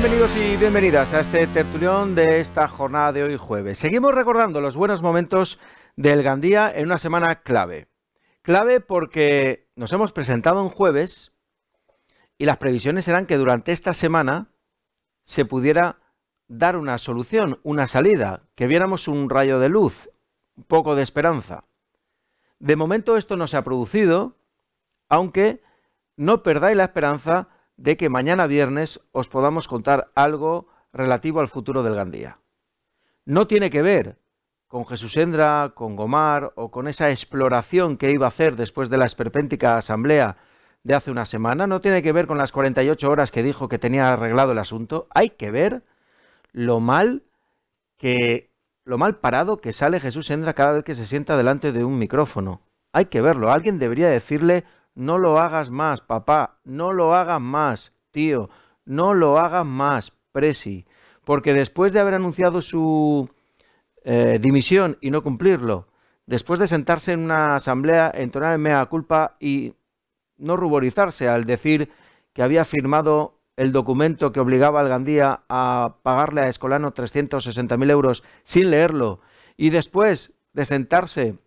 Bienvenidos y bienvenidas a este tertulión de esta jornada de hoy jueves. Seguimos recordando los buenos momentos del Gandía en una semana clave. Clave porque nos hemos presentado en jueves y las previsiones eran que durante esta semana se pudiera dar una solución, una salida, que viéramos un rayo de luz, un poco de esperanza. De momento esto no se ha producido, aunque no perdáis la esperanza de que mañana viernes os podamos contar algo relativo al futuro del Gandía. No tiene que ver con Jesús Endra, con Gomar o con esa exploración que iba a hacer después de la esperpéntica asamblea de hace una semana, no tiene que ver con las 48 horas que dijo que tenía arreglado el asunto, hay que ver lo mal que lo mal parado que sale Jesús Endra cada vez que se sienta delante de un micrófono. Hay que verlo, alguien debería decirle no lo hagas más, papá, no lo hagas más, tío, no lo hagas más, Presi. Porque después de haber anunciado su eh, dimisión y no cumplirlo, después de sentarse en una asamblea, entonar a mea culpa y no ruborizarse al decir que había firmado el documento que obligaba al Gandía a pagarle a Escolano 360.000 euros sin leerlo, y después de sentarse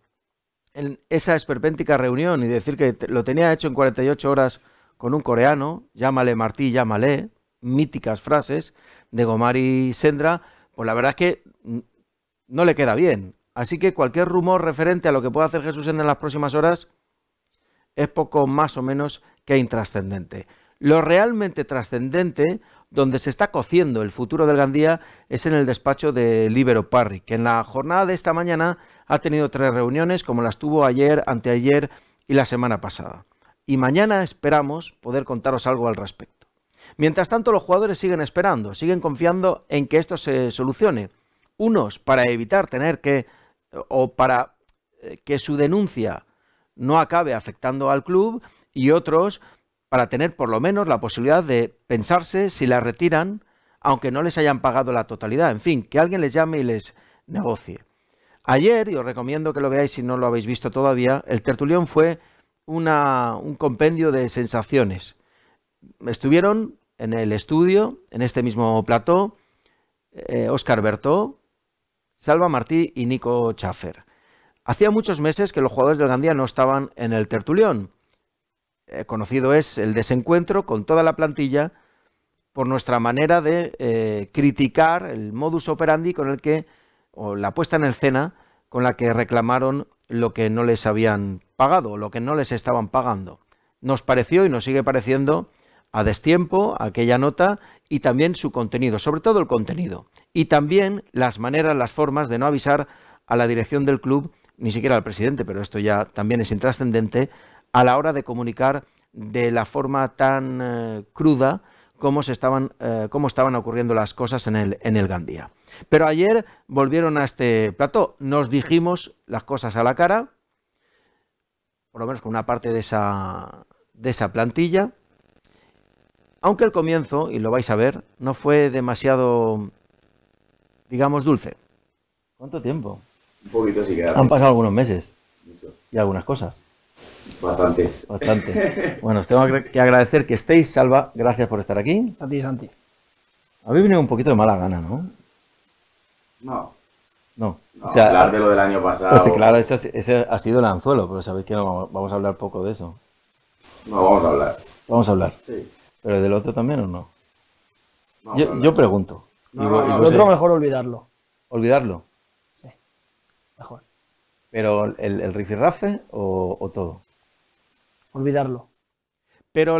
en esa esperpéntica reunión y decir que lo tenía hecho en 48 horas con un coreano, llámale Martí, llámale, míticas frases de Gomari Sendra, pues la verdad es que no le queda bien. Así que cualquier rumor referente a lo que pueda hacer Jesús en las próximas horas es poco más o menos que intrascendente. Lo realmente trascendente, donde se está cociendo el futuro del Gandía, es en el despacho de Libero Parry, que en la jornada de esta mañana ha tenido tres reuniones, como las tuvo ayer, anteayer y la semana pasada. Y mañana esperamos poder contaros algo al respecto. Mientras tanto, los jugadores siguen esperando, siguen confiando en que esto se solucione. Unos para evitar tener que, o para eh, que su denuncia no acabe afectando al club, y otros para tener por lo menos la posibilidad de pensarse si la retiran, aunque no les hayan pagado la totalidad. En fin, que alguien les llame y les negocie. Ayer, y os recomiendo que lo veáis si no lo habéis visto todavía, el tertulión fue un compendio de sensaciones. Estuvieron en el estudio, en este mismo plató, eh, Oscar Bertó, Salva Martí y Nico Chaffer. Hacía muchos meses que los jugadores del Gandía no estaban en el tertulión. Eh, conocido es el desencuentro con toda la plantilla por nuestra manera de eh, criticar el modus operandi con el que, o la puesta en escena con la que reclamaron lo que no les habían pagado, lo que no les estaban pagando. Nos pareció y nos sigue pareciendo a destiempo aquella nota y también su contenido, sobre todo el contenido, y también las maneras, las formas de no avisar a la dirección del club, ni siquiera al presidente, pero esto ya también es intrascendente, a la hora de comunicar de la forma tan eh, cruda cómo se estaban, eh, cómo estaban ocurriendo las cosas en el, en el Gandía. Pero ayer volvieron a este plató, nos dijimos las cosas a la cara, por lo menos con una parte de esa, de esa plantilla, aunque el comienzo, y lo vais a ver, no fue demasiado, digamos, dulce. ¿Cuánto tiempo? Un poquito sí que... Han pasado algunos meses y algunas cosas. Bastantes. Bastante. bueno, os tengo que agradecer que estéis, Salva. Gracias por estar aquí. A ti, Santi. Habéis venido un poquito de mala gana, ¿no? No. No. o sea, hablar de lo del año pasado. Pues claro, ese, ha sido el anzuelo, pero sabéis que no, vamos a hablar poco de eso. No, vamos a hablar. Vamos a hablar. Sí. ¿Pero del otro también o no? yo, yo, pregunto. No, otro mejor olvidarlo. ¿Olvidarlo? Sí. Mejor. ¿Pero el, el rifirrafe o, o todo? olvidarlo. Pero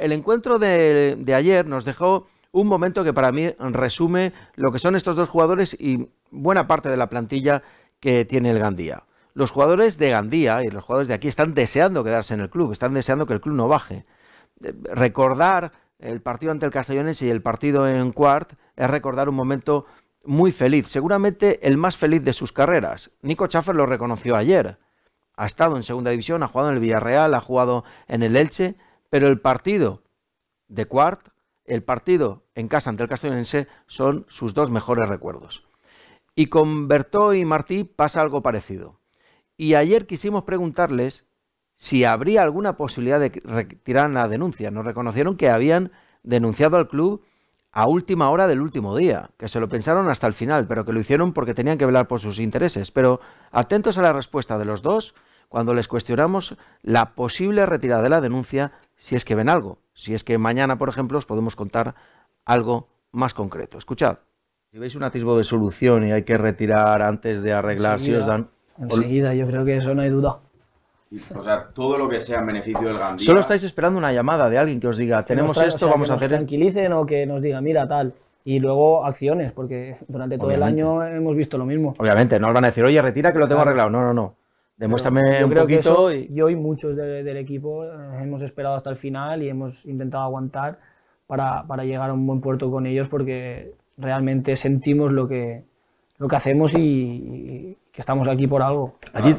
el encuentro de, ayer nos dejó un momento que para mí resume lo que son estos dos jugadores y buena parte de la plantilla que tiene el Gandía. Los jugadores de Gandía y los jugadores de aquí están deseando quedarse en el club, están deseando que el club no baje. Eh, recordar el partido ante el Castellones y el partido en Cuart es recordar un momento muy feliz, seguramente el más feliz de sus carreras. Nico Chaffer lo reconoció ayer ha estado en segunda división, ha jugado en el Villarreal, ha jugado en el Elche, pero el partido de Cuart, el partido en casa ante el Castellonense son sus dos mejores recuerdos. Y con Bertó y Martí pasa algo parecido. Y ayer quisimos preguntarles si habría alguna posibilidad de retirar la denuncia. Nos reconocieron que habían denunciado al club a última hora del último día, que se lo pensaron hasta el final, pero que lo hicieron porque tenían que velar por sus intereses. Pero atentos a la respuesta de los dos, cuando les cuestionamos la posible retirada de la denuncia si es que ven algo, si es que mañana, por ejemplo, os podemos contar algo más concreto. Escuchad. Si veis un atisbo de solución y hay que retirar antes de arreglar, si os dan... Enseguida, yo creo que eso no hay duda. O sea, todo lo que sea en beneficio del Gandía. Solo estáis esperando una llamada de alguien que os diga, tenemos esto, vamos a hacer... Nos tranquilicen o que nos diga, mira, tal. Y luego acciones, porque durante todo el año hemos visto lo mismo. Obviamente, no os van a decir, oye, retira que lo tengo arreglado. No, no, no. Demuéstrame un poquito. Que y... hoy muchos del equipo eh, hemos esperado hasta el final y hemos intentado aguantar para, llegar a un buen puerto con ellos porque realmente sentimos lo que, lo que hacemos y, que estamos aquí por algo.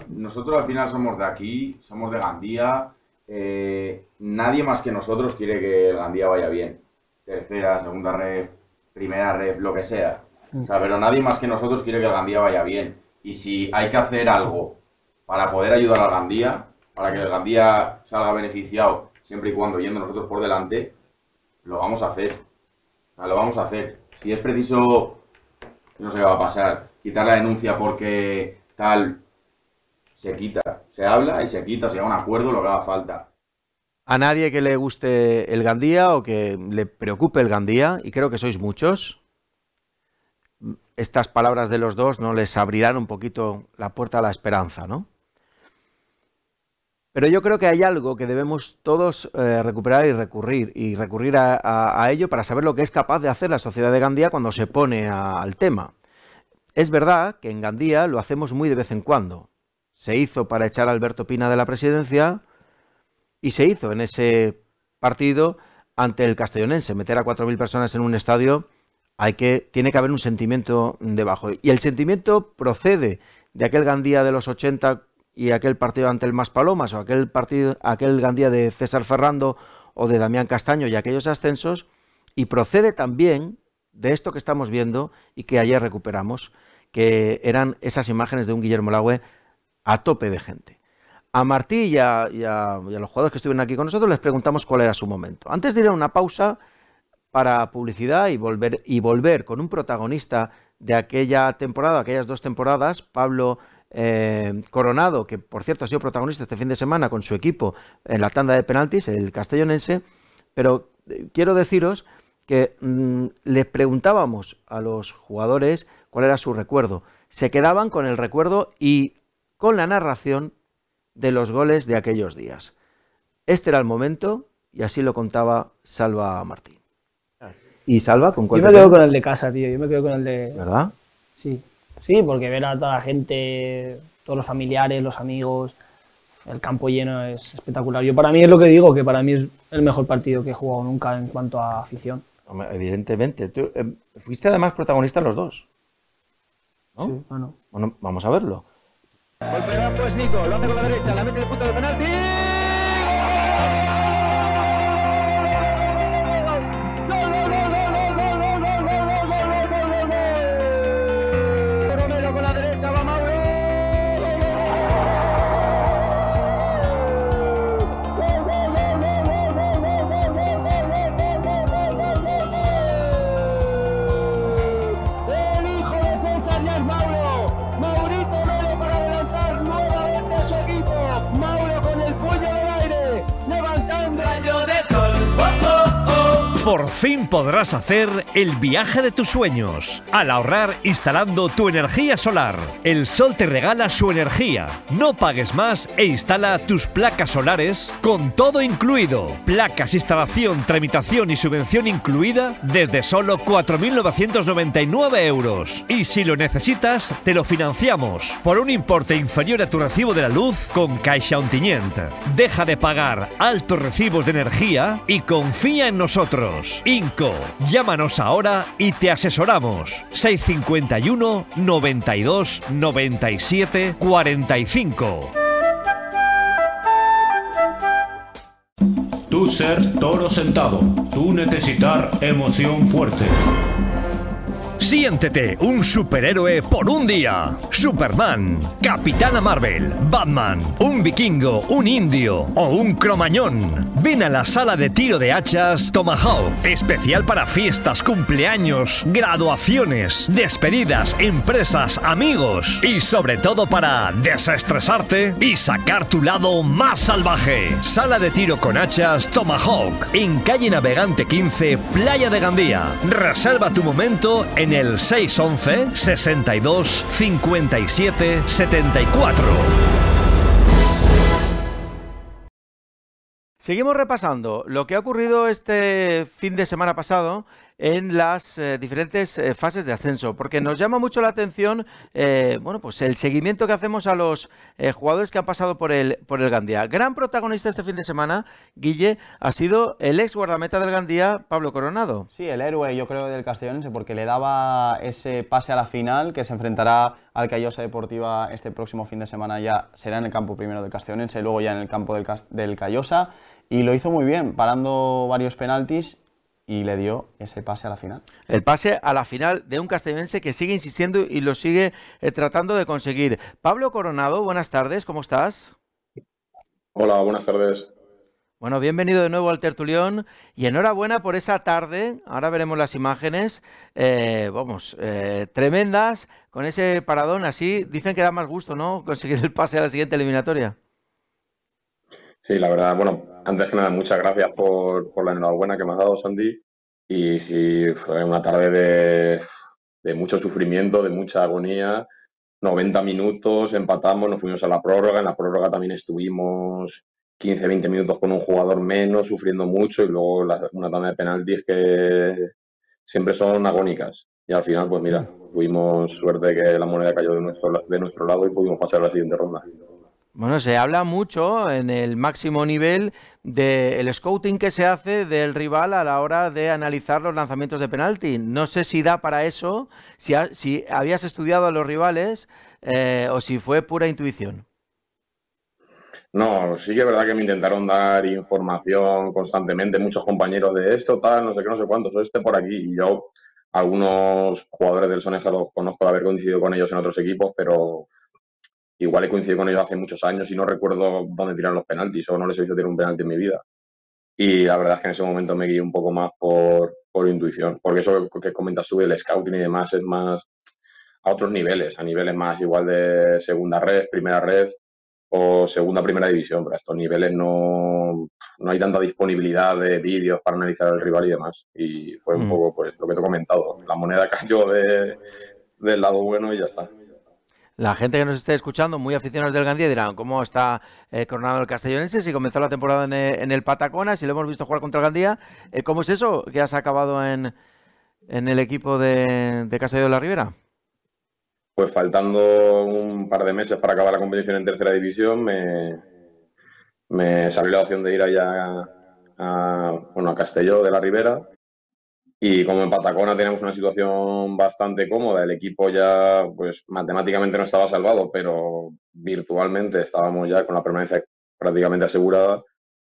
Nosotros al final somos de aquí, somos de Gandía. Eh, nadie más que nosotros quiere que el Gandía vaya bien. Tercera, segunda red, primera red, lo que sea. sea, mm. pero nadie más que nosotros quiere que el Gandía vaya bien. Y si hay que hacer algo para poder ayudar al Gandía, para que el Gandía salga beneficiado siempre y cuando yendo nosotros por delante, lo vamos a hacer. lo vamos a hacer. Si es preciso, no sé qué va a pasar, quitar la denuncia porque tal, se quita. Se habla y se quita, se llega a un acuerdo, lo que haga falta a nadie que le guste el Gandía o que le preocupe el Gandía, y creo que sois muchos, estas palabras de los dos no les abrirán un poquito la puerta a la esperanza, ¿no? Pero yo creo que hay algo que debemos todos eh, recuperar y recurrir, y recurrir a, ello para saber lo que es capaz de hacer la sociedad de Gandía cuando se pone al tema. Es verdad que en Gandía lo hacemos muy de vez en cuando. Se hizo para echar a Alberto Pina de la presidencia y se hizo en ese partido ante el castellonense. Meter a 4.000 personas en un estadio hay que, tiene que haber un sentimiento debajo. Y el sentimiento procede de aquel Gandía de los 80 y aquel partido ante el Más Palomas o aquel partido, aquel Gandía de César Ferrando o de Damián Castaño y aquellos ascensos, y procede también de esto que estamos viendo y que ayer recuperamos, que eran esas imágenes de un Guillermo Laue a tope de gente. A Martí y a, los jugadores que estuvieron aquí con nosotros les preguntamos cuál era su momento. Antes de ir a una pausa para publicidad y volver, y volver con un protagonista de aquella temporada, aquellas dos temporadas, Pablo eh, Coronado, que por cierto ha sido protagonista este fin de semana con su equipo en la tanda de penaltis, el castellonense, pero eh, quiero deciros que mm, le les preguntábamos a los jugadores cuál era su recuerdo. Se quedaban con el recuerdo y con la narración de los goles de aquellos días. Este era el momento y así lo contaba Salva Martín. ¿Y Salva con cuál? Yo me quedo con el de casa, tío. Yo me quedo con el de. ¿Verdad? Sí. Sí, porque ver a toda la gente, todos los familiares, los amigos, el campo lleno es espectacular. Yo para mí es lo que digo, que para mí es el mejor partido que he jugado nunca en cuanto a afición. evidentemente. Eh, fuiste además protagonista los dos. ¿no? Sí, ah, bueno. vamos a verlo. pues Nico, lo hace la derecha, la mete el punto de penalti. Por fin podrás hacer el viaje de tus sueños al ahorrar instalando tu energía solar. El sol te regala su energía. No pagues más e instala tus placas solares con todo incluido. Placas, instalación, tramitación y subvención incluida desde solo 4.999 euros. Y si lo necesitas, te lo financiamos por un importe inferior a tu recibo de la luz con Caixa Tinient. Deja de pagar altos recibos de energía y confía en nosotros. Inco. Llámanos ahora y te asesoramos. 651 92 97 45. Tú ser toro sentado, tú necesitar emoción fuerte. Siéntete un superhéroe por un día. Superman, Capitana Marvel, Batman, un vikingo, un indio o un cromañón. Ven a la sala de tiro de hachas Tomahawk, especial para fiestas, cumpleaños, graduaciones, despedidas, empresas, amigos y sobre todo para desestresarte y sacar tu lado más salvaje. Sala de tiro con hachas Tomahawk en calle Navegante 15, Playa de Gandía. Reserva tu momento en en el 611 62 57 74. Seguimos repasando lo que ha ocurrido este fin de semana pasado en las eh, diferentes eh, fases de ascenso, porque nos llama mucho la atención eh, bueno, pues el seguimiento que hacemos a los jugadores que han pasado por el, por el Gandía. Gran protagonista este fin de semana, Guille, ha sido el ex guardameta del Gandía, Pablo Coronado. Sí, el héroe, yo creo, del castellonense, porque le daba ese pase a la final que se enfrentará al Callosa Deportiva este próximo fin de semana ya será en el campo primero del Castellonense, luego ya en el campo del, del Callosa y lo hizo muy bien, parando varios penaltis y le dio ese pase a la final. El pase a la final de un castellense que sigue insistiendo y lo sigue eh, tratando de conseguir. Pablo Coronado, buenas tardes, ¿cómo estás? Hola, buenas tardes. Bueno, bienvenido de nuevo al Tertulión y enhorabuena por esa tarde. Ahora veremos las imágenes, eh, vamos, eh, tremendas, con ese paradón así. Dicen que da más gusto, ¿no? Conseguir el pase a la siguiente eliminatoria. Sí, la verdad, bueno, antes que nada, muchas gracias por, por la enhorabuena que me has dado, Sandy. Y sí, fue una tarde de, mucho sufrimiento, de mucha agonía. 90 minutos, empatamos, nos fuimos a la prórroga. En la prórroga también estuvimos 15, 20 minutos con un jugador menos, sufriendo mucho. Y luego una tanda de penaltis que siempre son agónicas. Y al final, pues mira, tuvimos suerte que la moneda cayó de nuestro, de nuestro lado y pudimos pasar a la siguiente ronda. Bueno, se habla mucho en el máximo nivel del scouting que se hace del rival a la hora de analizar los lanzamientos de penalti. No sé si da para eso, si, si habías estudiado a los rivales eh, o si fue pura intuición. No, sí que es verdad que me intentaron dar información constantemente, muchos compañeros de esto, tal, no sé qué, no sé cuántos, este por aquí. Y yo, algunos jugadores del Soneja los conozco de haber coincidido con ellos en otros equipos, pero igual he coincidido con ellos hace muchos años y no recuerdo dónde tiran los penaltis o no les he visto tirar un penalti en mi vida. Y la verdad es que en ese momento me guié un poco más por, por intuición, porque eso que comentas tú del scouting y demás es más a otros niveles, a niveles más igual de segunda red, primera red o segunda primera división, pero a estos niveles no, no hay tanta disponibilidad de vídeos para analizar al rival y demás. Y fue un mm. poco pues lo que te he comentado, la moneda cayó del lado bueno y ya está. La gente que nos esté escuchando, muy aficionados del Gandía, dirán cómo está eh, coronado el castellonense, si comenzó la temporada eh, en, el Patacona, si lo hemos visto jugar contra el Gandía. Eh, ¿Cómo es eso que has acabado en, en el equipo de, de Castellón de la Ribera? Pues faltando un par de meses para acabar la competición en tercera división, me, salió la opción de ir allá a, bueno, a Castelló de la Ribera y como en Patacona tenemos una situación bastante cómoda, el equipo ya, pues matemáticamente no estaba salvado, pero virtualmente estábamos ya con la permanencia prácticamente asegurada.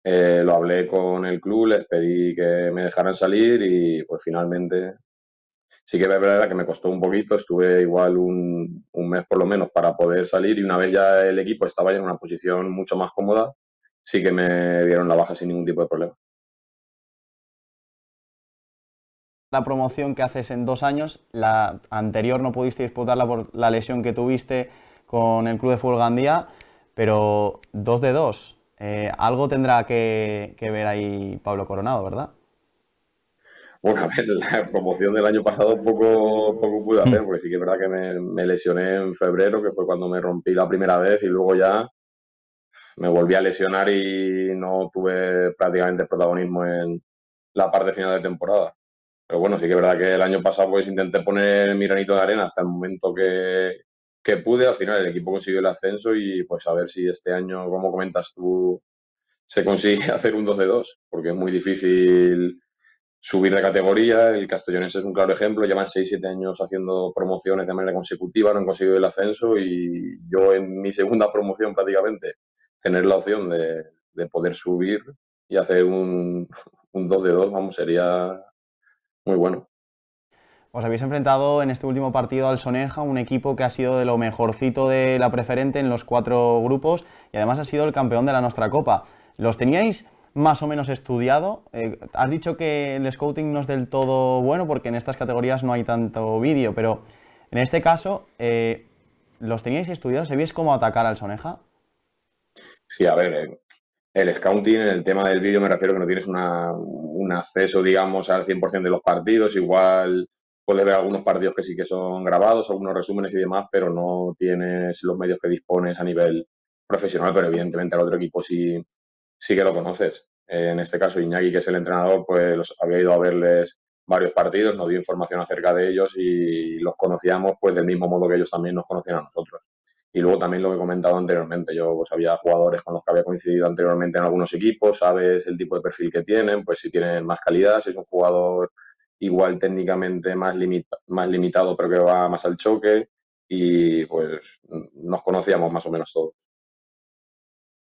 Eh, lo hablé con el club, les pedí que me dejaran salir y pues finalmente sí que es verdad que me costó un poquito, estuve igual un, un, mes por lo menos para poder salir y una vez ya el equipo estaba en una posición mucho más cómoda, sí que me dieron la baja sin ningún tipo de problema. la promoción que haces en dos años. La anterior no pudiste disputarla por la lesión que tuviste con el Club de Fútbol Gandía, pero dos de dos. Eh, algo tendrá que, ver ahí Pablo Coronado, ¿verdad? Bueno, a ver, la promoción del año pasado poco, poco pude hacer, mm. porque sí que es verdad que me, me lesioné en febrero, que fue cuando me rompí la primera vez, y luego ya me volví a lesionar y no tuve prácticamente protagonismo en la parte final de temporada. Pero bueno, sí que es verdad que el año pasado pues intenté poner mi granito de arena hasta el momento que, pude. Al final el equipo consiguió el ascenso y pues a ver si este año, como comentas tú, se consigue hacer un 12-2, porque es muy difícil subir de categoría. El Castellones es un claro ejemplo, llevan 6-7 años haciendo promociones de manera consecutiva, no han conseguido el ascenso y yo en mi segunda promoción prácticamente tener la opción de, poder subir y hacer un, un 2 de 2, vamos, sería muy bueno. Os habéis enfrentado en este último partido al Soneja, un equipo que ha sido de lo mejorcito de la preferente en los cuatro grupos y además ha sido el campeón de la nuestra Copa. ¿Los teníais más o menos estudiado? Eh, has dicho que el scouting no es del todo bueno porque en estas categorías no hay tanto vídeo, pero en este caso, eh, ¿los teníais estudiados? ¿Sabíais cómo atacar al Soneja? Sí, a ver, eh, el scouting, en el tema del vídeo me refiero que no tienes un acceso, digamos, al 100% de los partidos. Igual puedes ver algunos partidos que sí que son grabados, algunos resúmenes y demás, pero no tienes los medios que dispones a nivel profesional, pero evidentemente al otro equipo sí, sí que lo conoces. Eh, en este caso, Iñaki, que es el entrenador, pues había ido a verles varios partidos, nos dio información acerca de ellos y los conocíamos pues del mismo modo que ellos también nos conocían a nosotros. Y luego también lo que he comentado anteriormente, yo pues había jugadores con los que había coincidido anteriormente en algunos equipos, sabes el tipo de perfil que tienen, pues si tienen más calidad, si es un jugador igual técnicamente más, más limitado pero que va más al choque y pues nos conocíamos más o menos todos.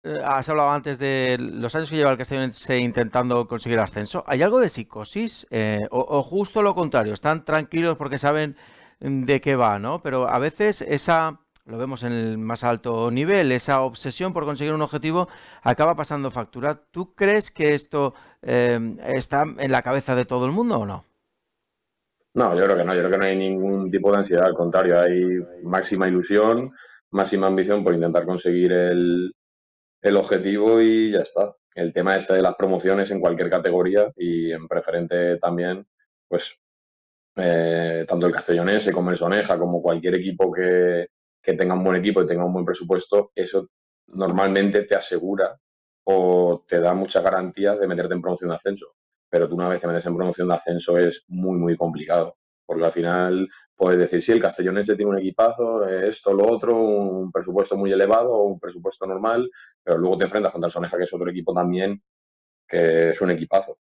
Eh, has hablado antes de los años que lleva el Castellón intentando conseguir ascenso. ¿Hay algo de psicosis eh, o justo lo contrario? Están tranquilos porque saben de qué va, ¿no? Pero a veces esa lo vemos en el más alto nivel, esa obsesión por conseguir un objetivo acaba pasando factura. ¿Tú crees que esto em, está en la cabeza de todo el mundo o no? No, yo creo que no, yo creo que no hay ningún tipo de ansiedad, al contrario, hay máxima ilusión, máxima ambición por intentar conseguir el, el objetivo y ya está. El tema este de las promociones en cualquier categoría y en preferente también, pues eh, tanto el castellonense como el Soneja, como cualquier equipo que, que tenga un buen equipo y tenga un buen presupuesto, eso normalmente te asegura o te da muchas garantías de meterte en promoción de ascenso. Pero tú una vez te metes en promoción de ascenso es muy, muy complicado. Porque al final puedes decir, sí, el castellonense tiene un equipazo, esto, lo otro, un presupuesto muy elevado o un presupuesto normal, pero luego te enfrentas con el que es otro equipo también, que es un equipazo.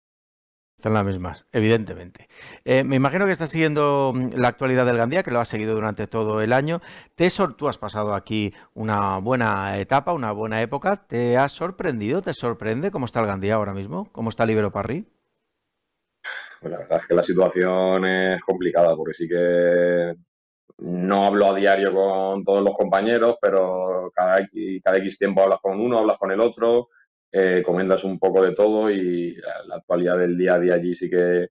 Están las mismas, evidentemente. Eh, me imagino que estás siguiendo mm, la actualidad del Gandía, que lo has seguido durante todo el año. Tesor, tú has pasado aquí una buena etapa, una buena época. ¿Te ha sorprendido? ¿Te sorprende cómo está el Gandía ahora mismo? ¿Cómo está Libero Parri? Pues la verdad es que la situación es complicada, porque sí que no hablo a diario con todos los compañeros, pero cada, cada X tiempo hablas con uno, hablas con el otro eh, comentas un poco de todo y la, actualidad del día a día allí sí que,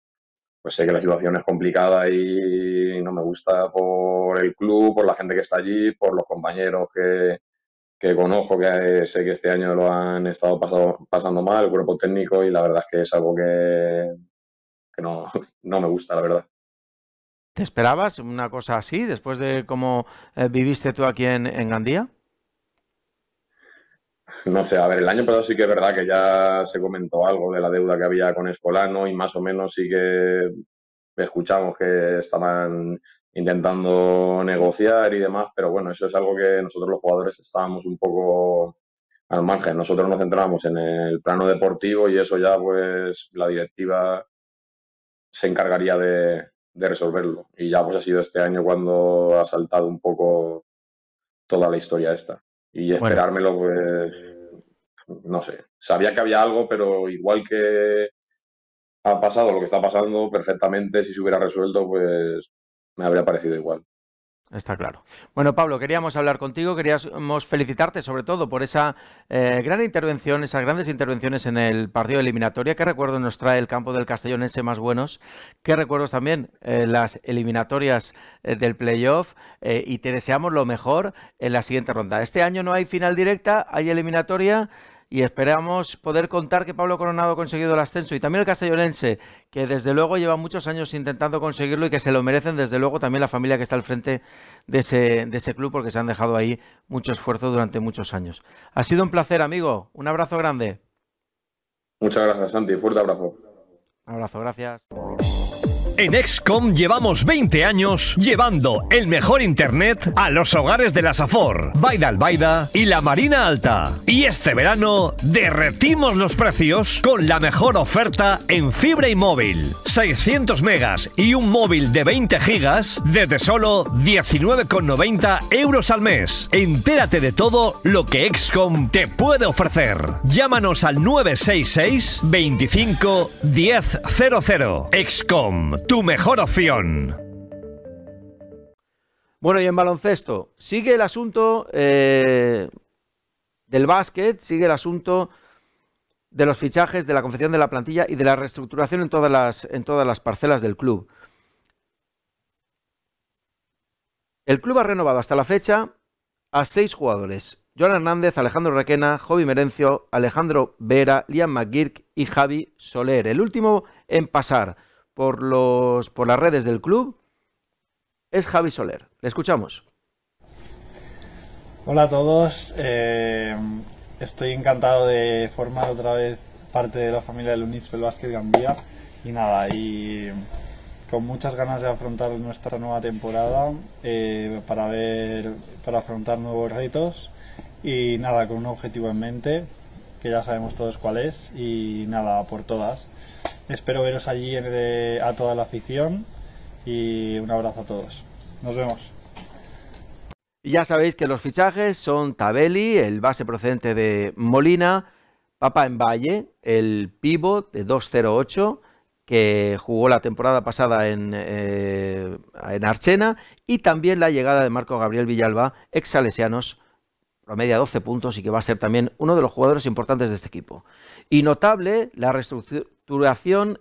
pues sé que la situación es complicada y no me gusta por el club, por la gente que está allí, por los compañeros que, que conozco, que eh, sé que este año lo han estado pasando mal, el cuerpo técnico, y la verdad es que es algo que, que no, me gusta, la verdad. ¿Te esperabas una cosa así después de cómo eh, viviste tú aquí en, en Gandía? No sé, a ver, el año pasado sí que es verdad que ya se comentó algo de la deuda que había con Escolano y más o menos sí que escuchamos que estaban intentando negociar y demás, pero bueno, eso es algo que nosotros los jugadores estábamos un poco al margen. Nosotros nos centramos en el plano deportivo y eso ya pues la directiva se encargaría de, de resolverlo. Y ya pues ha sido este año cuando ha saltado un poco toda la historia esta. Y esperármelo, pues, no sé. Sabía que había algo, pero igual que ha pasado lo que está pasando, perfectamente, si se hubiera resuelto, pues me habría parecido igual. Está claro. Bueno, Pablo, queríamos hablar contigo, queríamos felicitarte sobre todo por esa eh, gran intervención, esas grandes intervenciones en el partido de eliminatoria. ¿Qué recuerdos nos trae el campo del Castellonense más buenos? ¿Qué recuerdos también eh, las eliminatorias eh, del playoff? y te deseamos lo mejor en la siguiente ronda. Este año no hay final directa, hay eliminatoria y esperamos poder contar que Pablo Coronado ha conseguido el ascenso y también el castellonense, que desde luego lleva muchos años intentando conseguirlo y que se lo merecen desde luego también la familia que está al frente de ese, de ese club porque se han dejado ahí mucho esfuerzo durante muchos años. Ha sido un placer, amigo. Un abrazo grande. Muchas gracias, Santi. Fuerte abrazo. Un abrazo, gracias. En Excom llevamos 20 años llevando el mejor internet a los hogares de la Safor, Baida Albaida y la Marina Alta. Y este verano derretimos los precios con la mejor oferta en fibra y móvil. 600 megas y un móvil de 20 gigas desde solo 19,90 euros al mes. Entérate de todo lo que Excom te puede ofrecer. Llámanos al 966 25 1000. Excom tu mejor opción. Bueno, y en baloncesto, sigue el asunto eh, del básquet, sigue el asunto de los fichajes, de la confección de la plantilla y de la reestructuración en todas las, en todas las parcelas del club. El club ha renovado hasta la fecha a seis jugadores. Joan Hernández, Alejandro Requena, Javi Merencio, Alejandro Vera, Liam McGirk y Javi Soler. El último en pasar por, los, por las redes del club es Javi Soler. Le escuchamos. Hola a todos. Eh, estoy encantado de formar otra vez parte de la familia del Unispel Basket Gambia. Y nada, y con muchas ganas de afrontar nuestra nueva temporada eh, para ver para afrontar nuevos retos y nada con un objetivo en mente que ya sabemos todos cuál es y nada por todas Espero veros allí a toda la afición y un abrazo a todos. Nos vemos. Ya sabéis que los fichajes son Tabelli, el base procedente de Molina, Papa en Valle, el pívot de 208 que jugó la temporada pasada eh, en, Archena, y también la llegada de Marco Gabriel Villalba, ex salesianos, promedia 12 puntos y que va a ser también uno de los jugadores importantes de este equipo. Y notable la reestructuración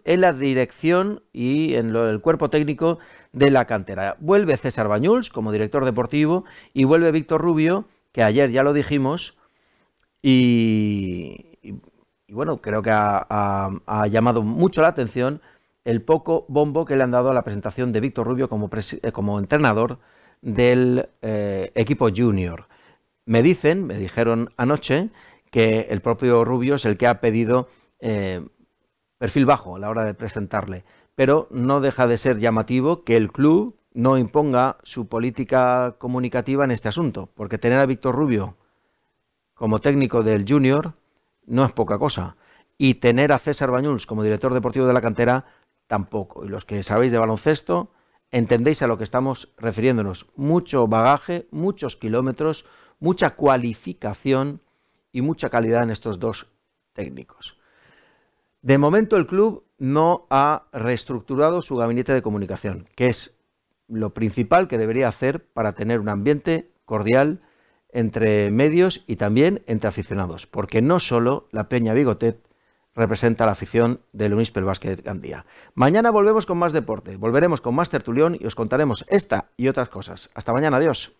en la dirección y en el cuerpo técnico de la cantera. Vuelve César Bañuls como director deportivo y vuelve Víctor Rubio, que ayer ya lo dijimos, y, bueno, creo que ha, llamado mucho la atención el poco bombo que le han dado a la presentación de Víctor Rubio como, eh, como entrenador del eh, equipo junior. Me dicen, me dijeron anoche, que el propio Rubio es el que ha pedido eh, perfil bajo a la hora de presentarle, pero no deja de ser llamativo que el club no imponga su política comunicativa en este asunto, porque tener a Víctor Rubio como técnico del junior no es poca cosa, y tener a César Bañuls como director deportivo de la cantera tampoco. Y los que sabéis de baloncesto, entendéis a lo que estamos refiriéndonos. Mucho bagaje, muchos kilómetros, mucha cualificación y mucha calidad en estos dos técnicos. De momento el club no ha reestructurado su gabinete de comunicación, que es lo principal que debería hacer para tener un ambiente cordial entre medios y también entre aficionados, porque no solo la Peña Bigotet representa la afición del Unispel Basket Gandía. Mañana volvemos con más deporte, volveremos con más tertulión y os contaremos esta y otras cosas. Hasta mañana, adiós.